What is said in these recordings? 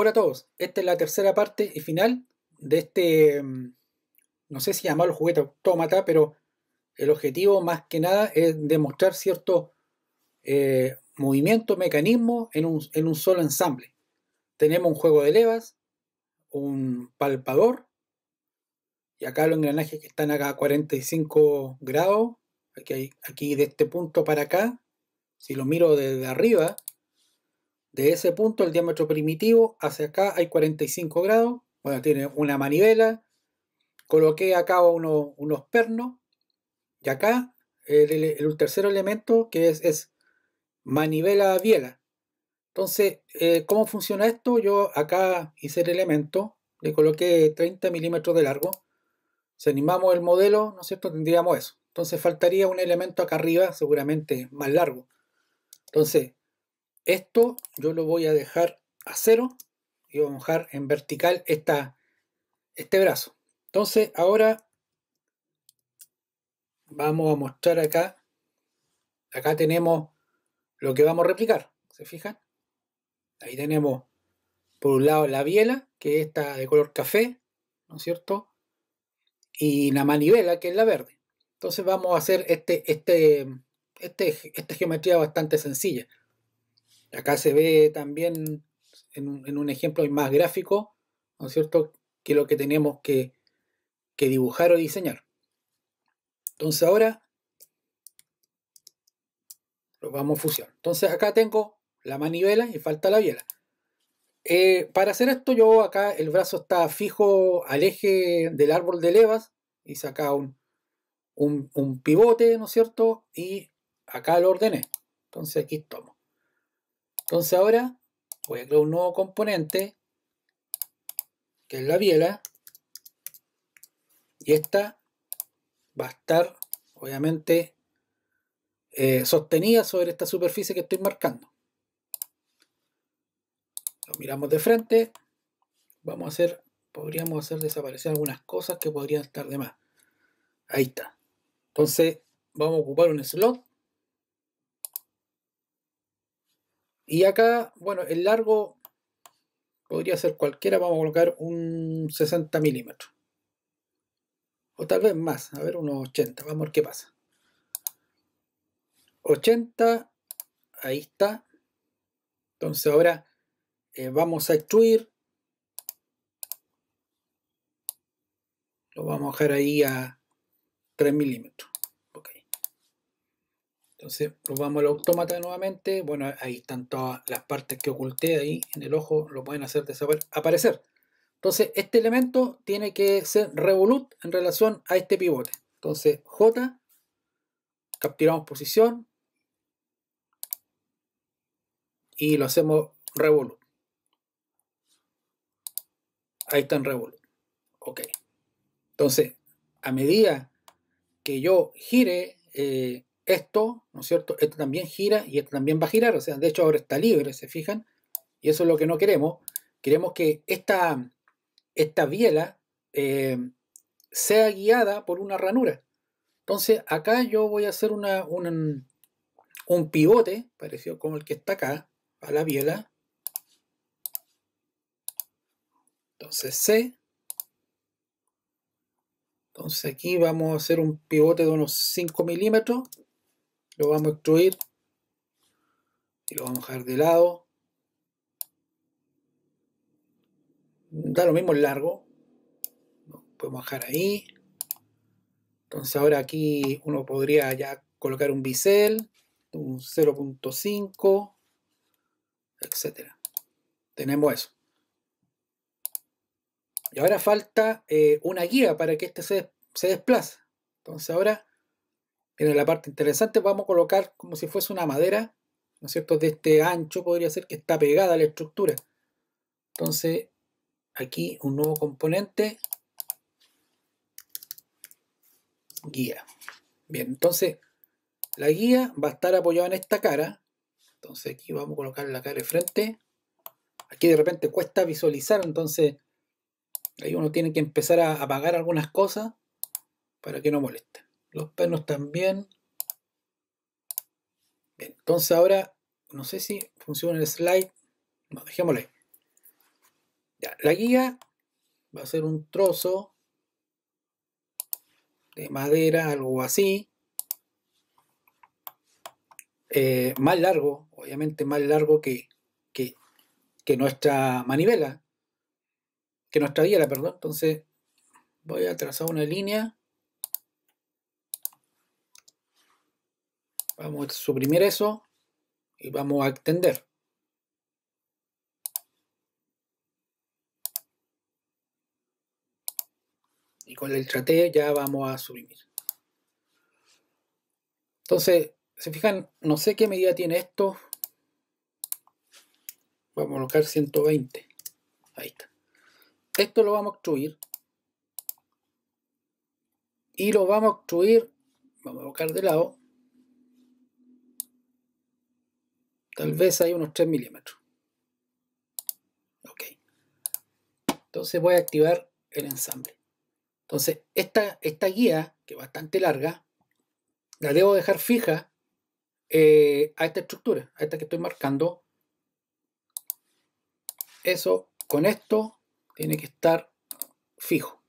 Hola a todos, esta es la tercera parte y final de este, mm, no sé si llamarlo juguete autómata, pero el objetivo más que nada es demostrar cierto eh, movimiento, mecanismo en un, solo ensamble. Tenemos un juego de levas, un palpador, y acá los engranajes que están acá a 45 grados, aquí, aquí de este punto para acá, si lo miro desde arriba, de ese punto, el diámetro primitivo, hacia acá hay 45 grados. Bueno, tiene una manivela. Coloqué acá uno, unos pernos. Y acá, el, tercer elemento que es, es manivela biela. Entonces, eh, ¿cómo funciona esto? Yo acá hice el elemento, le coloqué 30 milímetros de largo. Si animamos el modelo, ¿no es cierto? Tendríamos eso. Entonces faltaría un elemento acá arriba, seguramente más largo. Entonces, esto yo lo voy a dejar a cero y voy a mojar en vertical esta, este brazo. Entonces ahora vamos a mostrar acá. Acá tenemos lo que vamos a replicar. ¿Se fijan? Ahí tenemos por un lado la biela, que está esta de color café, ¿no es cierto? Y la manivela, que es la verde. Entonces vamos a hacer este, este, este, esta geometría bastante sencilla. Acá se ve también en, un ejemplo más gráfico, ¿no es cierto?, que lo que tenemos que, dibujar o diseñar. Entonces ahora lo vamos a fusionar. Entonces acá tengo la manivela y falta la biela. Eh, para hacer esto yo acá el brazo está fijo al eje del árbol de levas y saca un, pivote, ¿no es cierto? Y acá lo ordené. Entonces aquí tomo. Entonces ahora voy a crear un nuevo componente, que es la biela, y esta va a estar, obviamente, eh, sostenida sobre esta superficie que estoy marcando. Lo miramos de frente, vamos a hacer, podríamos hacer desaparecer algunas cosas que podrían estar de más. Ahí está. Entonces vamos a ocupar un slot Y acá, bueno, el largo podría ser cualquiera, vamos a colocar un 60 milímetros. O tal vez más, a ver, unos 80, vamos a ver qué pasa. 80, ahí está. Entonces ahora eh, vamos a extruir. Lo vamos a dejar ahí a 3 milímetros. Entonces, probamos el autómata nuevamente. Bueno, ahí están todas las partes que oculté ahí en el ojo, lo pueden hacer desaparecer. Entonces, este elemento tiene que ser revolut en relación a este pivote. Entonces, J, capturamos posición y lo hacemos revolut. Ahí está en revolut. Ok. Entonces, a medida que yo gire, eh, esto, ¿no es cierto? Esto también gira y esto también va a girar, o sea, de hecho ahora está libre, ¿se fijan? Y eso es lo que no queremos. Queremos que esta, esta biela eh, sea guiada por una ranura. Entonces acá yo voy a hacer un pivote, parecido con el que está acá, a la biela. Entonces C. Entonces aquí vamos a hacer un pivote de unos 5 milímetros. Lo vamos a extruir y lo vamos a dejar de lado. Da lo mismo el largo. Lo podemos dejar ahí. Entonces ahora aquí uno podría ya colocar un bisel, un 0.5, etcétera. Tenemos eso. Y ahora falta eh, una guía para que este se, se desplace. Entonces ahora en la parte interesante vamos a colocar como si fuese una madera, ¿no es cierto?, de este ancho podría ser que está pegada a la estructura. Entonces, aquí un nuevo componente, guía. Bien, entonces la guía va a estar apoyada en esta cara. Entonces aquí vamos a colocar la cara de frente. Aquí de repente cuesta visualizar, entonces ahí uno tiene que empezar a apagar algunas cosas para que no moleste los pernos también. entonces ahora, no sé si funciona el slide. No, dejémosle. Ya, la guía va a ser un trozo de madera, algo así. Eh, más largo, obviamente más largo que, que, que nuestra manivela, que nuestra guía, perdón. Entonces voy a trazar una línea Vamos a suprimir eso y vamos a extender. Y con el trate ya vamos a suprimir. Entonces, se fijan, no sé qué medida tiene esto. Vamos a colocar 120. Ahí está. Esto lo vamos a extruir. Y lo vamos a extruir. Vamos a colocar de lado. Tal vez hay unos 3 milímetros. Ok. Entonces voy a activar el ensamble. Entonces, esta, esta guía, que es bastante larga, la debo dejar fija eh, a esta estructura, a esta que estoy marcando. Eso con esto tiene que estar fijo.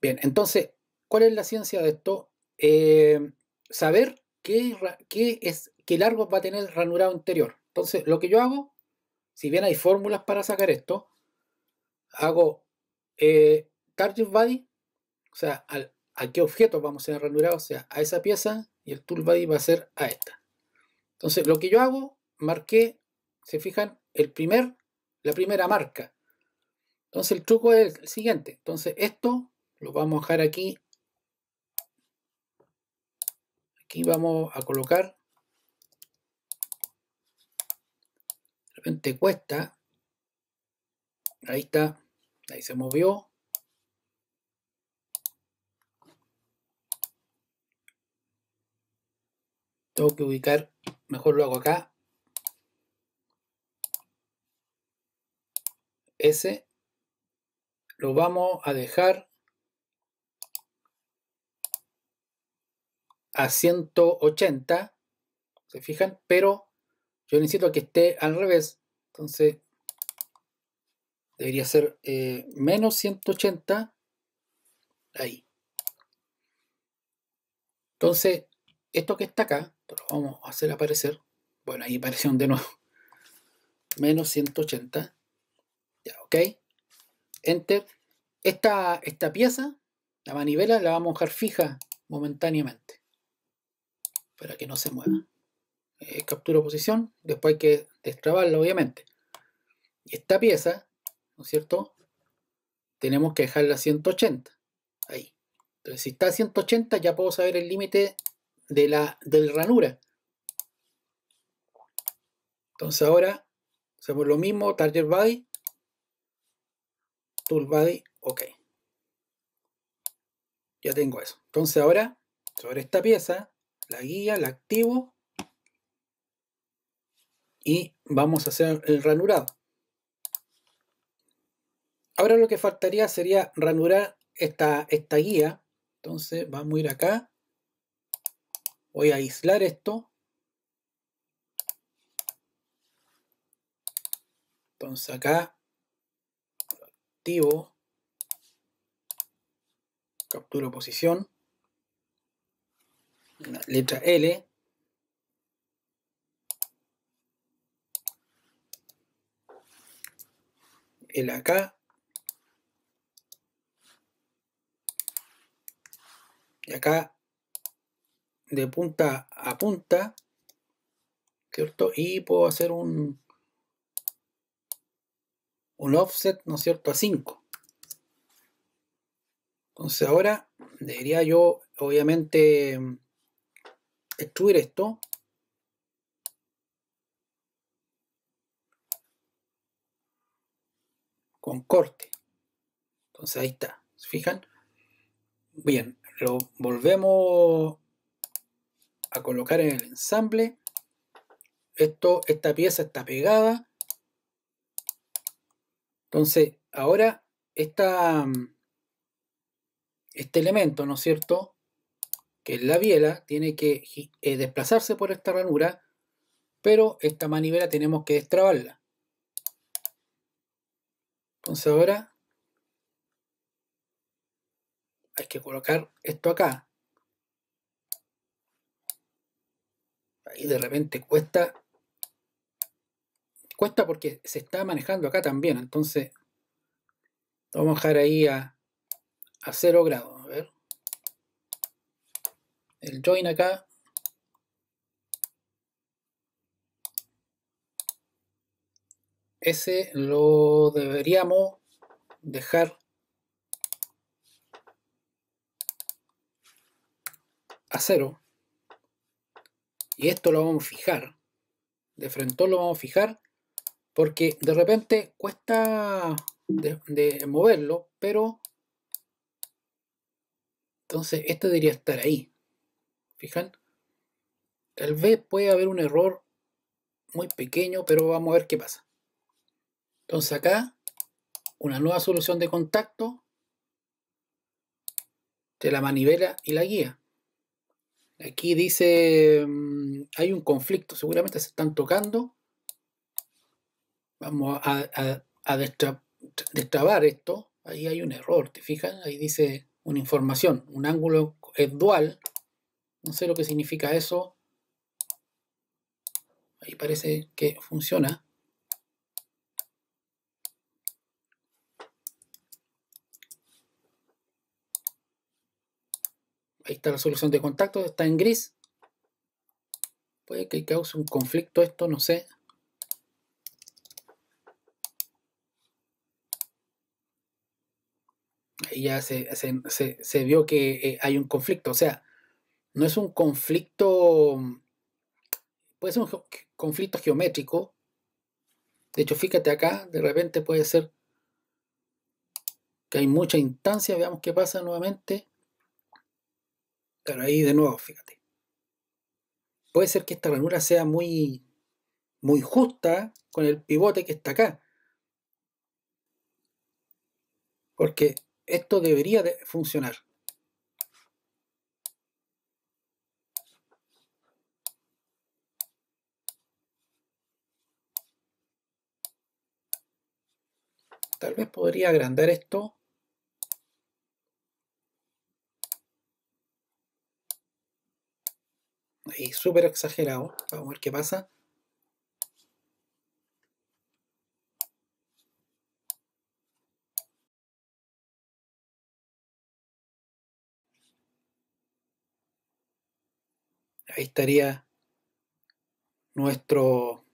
Bien, entonces, ¿cuál es la ciencia de esto? Eh, saber qué, es, qué largo va a tener el ranurado interior. Entonces, lo que yo hago, si bien hay fórmulas para sacar esto, hago eh, target body, o sea, a qué objeto vamos a tener ranurado, o sea, a esa pieza, y el tool body va a ser a esta. Entonces, lo que yo hago, marqué, se fijan, el primer, la primera marca. Entonces, el truco es el siguiente. Entonces, esto lo vamos a dejar aquí Aquí vamos a colocar. De repente cuesta. Ahí está. Ahí se movió. Tengo que ubicar. Mejor lo hago acá. Ese. Lo vamos a dejar 180, ¿se fijan? Pero yo necesito que esté al revés, entonces debería ser eh, menos 180, ahí. Entonces, esto que está acá, lo vamos a hacer aparecer, bueno, ahí apareció de nuevo, menos 180, ya, ok, enter, esta, esta pieza, la manivela, la vamos a dejar fija momentáneamente para que no se mueva. Eh, captura posición, después hay que destrabarla, obviamente. Y esta pieza, ¿no es cierto? Tenemos que dejarla a 180. Ahí. Entonces, si está a 180, ya puedo saber el límite de la del ranura. Entonces ahora hacemos lo mismo, target body, tool body, ok. Ya tengo eso. Entonces ahora, sobre esta pieza, la guía, la activo y vamos a hacer el ranurado. Ahora lo que faltaría sería ranurar esta, esta guía. Entonces vamos a ir acá. Voy a aislar esto. Entonces acá activo. Capturo posición la letra L, el acá, y acá de punta a punta, ¿cierto? Y puedo hacer un, un offset, ¿no es cierto?, a 5. Entonces ahora debería yo, obviamente, Destruir esto. Con corte. Entonces ahí está. ¿Se fijan? Bien, lo volvemos a colocar en el ensamble. Esto, esta pieza está pegada. Entonces, ahora esta, este elemento, ¿no es cierto? que la biela, tiene que eh, desplazarse por esta ranura, pero esta manivela tenemos que destrabarla. Entonces ahora hay que colocar esto acá. Ahí de repente cuesta. Cuesta porque se está manejando acá también. Entonces, vamos a dejar ahí a, a 0 grados el join acá. Ese lo deberíamos dejar a cero. Y esto lo vamos a fijar. De frente lo vamos a fijar. Porque de repente cuesta de, moverlo. Pero entonces este debería estar ahí. ¿Fijan? Tal vez puede haber un error muy pequeño, pero vamos a ver qué pasa. Entonces acá, una nueva solución de contacto de la manivela y la guía. Aquí dice, mm, hay un conflicto, seguramente se están tocando. Vamos a, destrabar esto. Ahí hay un error, ¿te fijan? Ahí dice una información, un ángulo es dual no sé lo que significa eso. Ahí parece que funciona. Ahí está la solución de contacto, está en gris. Puede que cause un conflicto esto, no sé. Ahí ya se, vio que eh, hay un conflicto, o sea, no es un conflicto, puede ser un conflicto geométrico. De hecho, fíjate acá, de repente puede ser que hay mucha instancia, veamos qué pasa nuevamente. Pero ahí de nuevo, fíjate. Puede ser que esta ranura sea muy, muy justa con el pivote que está acá. Porque esto debería de funcionar. Tal vez podría agrandar esto. Ahí, súper exagerado. Vamos a ver qué pasa. Ahí estaría nuestro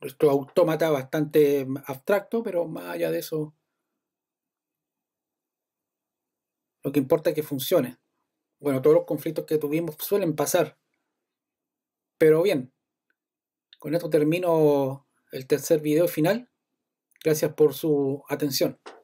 nuestro autómata bastante abstracto, pero más allá de eso, lo que importa es que funcione. Bueno, todos los conflictos que tuvimos suelen pasar. Pero bien, con esto termino el tercer video final. Gracias por su atención.